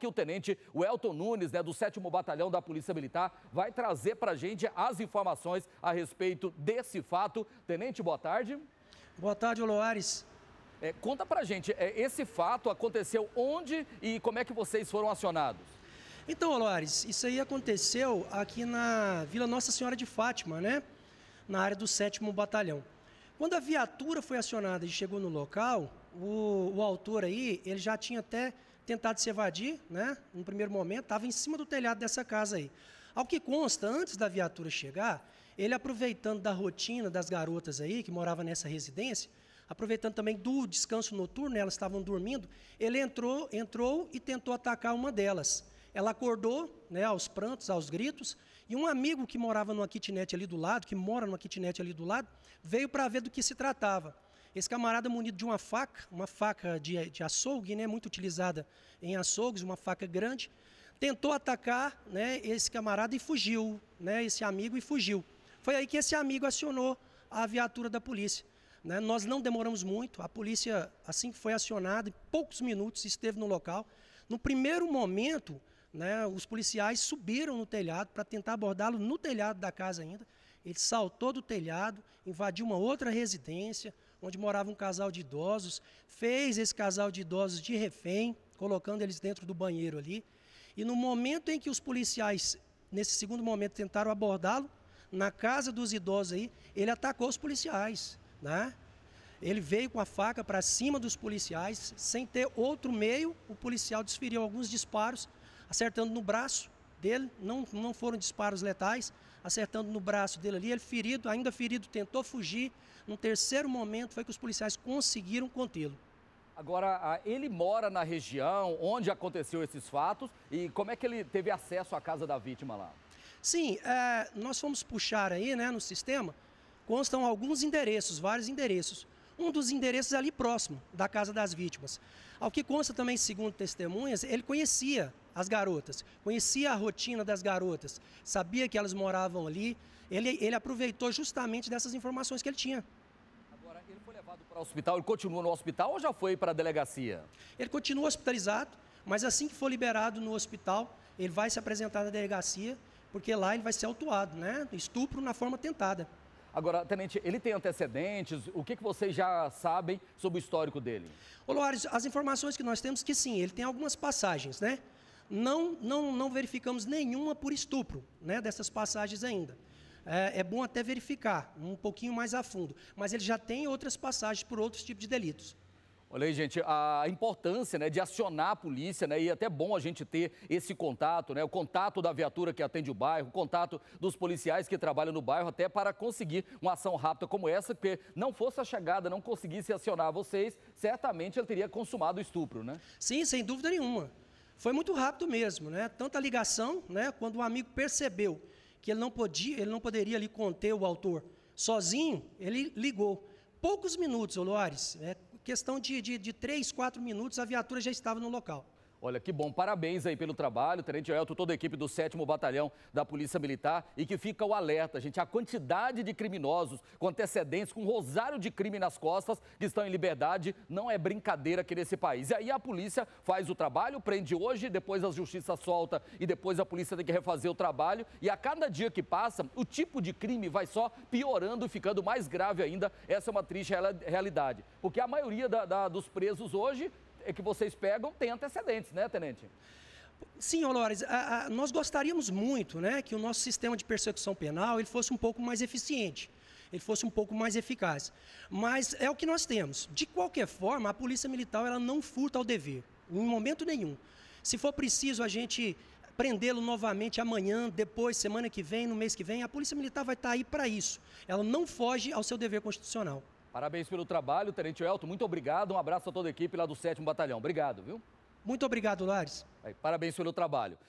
que o tenente Welton Nunes, né, do 7 Batalhão da Polícia Militar, vai trazer para a gente as informações a respeito desse fato. Tenente, boa tarde. Boa tarde, Oloares. É, conta a gente, é, esse fato aconteceu onde e como é que vocês foram acionados? Então, Oloares, isso aí aconteceu aqui na Vila Nossa Senhora de Fátima, né? Na área do 7 Batalhão. Quando a viatura foi acionada e chegou no local, o, o autor aí, ele já tinha até tentado se evadir, né? No primeiro momento, estava em cima do telhado dessa casa aí. Ao que consta, antes da viatura chegar, ele aproveitando da rotina das garotas aí, que morava nessa residência, aproveitando também do descanso noturno, elas estavam dormindo, ele entrou, entrou e tentou atacar uma delas. Ela acordou, né, aos prantos, aos gritos, e um amigo que morava numa kitnet ali do lado, que mora numa kitnet ali do lado, veio para ver do que se tratava. Esse camarada munido de uma faca, uma faca de, de açougue, né, muito utilizada em açougues, uma faca grande, tentou atacar né, esse camarada e fugiu, né, esse amigo e fugiu. Foi aí que esse amigo acionou a viatura da polícia. Né? Nós não demoramos muito, a polícia, assim que foi acionada, em poucos minutos esteve no local. No primeiro momento, né, os policiais subiram no telhado para tentar abordá-lo no telhado da casa ainda. Ele saltou do telhado, invadiu uma outra residência, onde morava um casal de idosos, fez esse casal de idosos de refém, colocando eles dentro do banheiro ali. E no momento em que os policiais, nesse segundo momento, tentaram abordá-lo, na casa dos idosos aí, ele atacou os policiais, né? Ele veio com a faca para cima dos policiais, sem ter outro meio, o policial desferiu alguns disparos, acertando no braço dele, não, não foram disparos letais, acertando no braço dele ali, ele ferido, ainda ferido, tentou fugir. Num terceiro momento foi que os policiais conseguiram contê-lo. Agora, ele mora na região onde aconteceu esses fatos e como é que ele teve acesso à casa da vítima lá? Sim, é, nós fomos puxar aí né, no sistema, constam alguns endereços, vários endereços um dos endereços ali próximo da casa das vítimas. Ao que consta também, segundo testemunhas, ele conhecia as garotas, conhecia a rotina das garotas, sabia que elas moravam ali. Ele, ele aproveitou justamente dessas informações que ele tinha. Agora, ele foi levado para o hospital, ele continua no hospital ou já foi para a delegacia? Ele continua hospitalizado, mas assim que for liberado no hospital, ele vai se apresentar na delegacia, porque lá ele vai ser autuado, né? Estupro na forma tentada. Agora, Tenente, ele tem antecedentes? O que, que vocês já sabem sobre o histórico dele? Ô, Loares, as informações que nós temos que sim, ele tem algumas passagens, né? Não, não, não verificamos nenhuma por estupro né, dessas passagens ainda. É, é, bom até verificar um pouquinho mais a fundo. Mas ele já tem outras passagens por outros tipos de delitos. Olha aí, gente, a importância né, de acionar a polícia, né? E é até bom a gente ter esse contato, né? O contato da viatura que atende o bairro, o contato dos policiais que trabalham no bairro, até para conseguir uma ação rápida como essa, porque não fosse a chegada, não conseguisse acionar vocês, certamente ele teria consumado o estupro, né? Sim, sem dúvida nenhuma. Foi muito rápido mesmo, né? Tanta ligação, né? Quando o amigo percebeu que ele não podia, ele não poderia ali conter o autor sozinho, ele ligou poucos minutos, Olores, né, questão de, de, de minutos, a viatura já estava no local. Olha, que bom. Parabéns aí pelo trabalho, Tenente Elton, toda a equipe do 7 Batalhão da Polícia Militar. E que fica o alerta, gente. A quantidade de criminosos com antecedentes, com um rosário de crime nas costas, que estão em liberdade, não é brincadeira aqui nesse país. E aí a polícia faz o trabalho, prende hoje, depois a justiça solta e depois a polícia tem que refazer o trabalho. E a cada dia que passa, o tipo de crime vai só piorando e ficando mais grave ainda. Essa é uma triste realidade. Porque a maioria da, da, dos presos hoje é que vocês pegam tem antecedentes, né, Tenente? Sim, Olores, nós gostaríamos muito né, que o nosso sistema de persecução penal ele fosse um pouco mais eficiente, ele fosse um pouco mais eficaz. Mas é o que nós temos. De qualquer forma, a Polícia Militar ela não furta ao dever, em momento nenhum. Se for preciso a gente prendê-lo novamente amanhã, depois, semana que vem, no mês que vem, a Polícia Militar vai estar tá aí para isso. Ela não foge ao seu dever constitucional. Parabéns pelo trabalho, Tenente Elton. Muito obrigado. Um abraço a toda a equipe lá do 7 Batalhão. Obrigado, viu? Muito obrigado, Lares. parabéns pelo trabalho.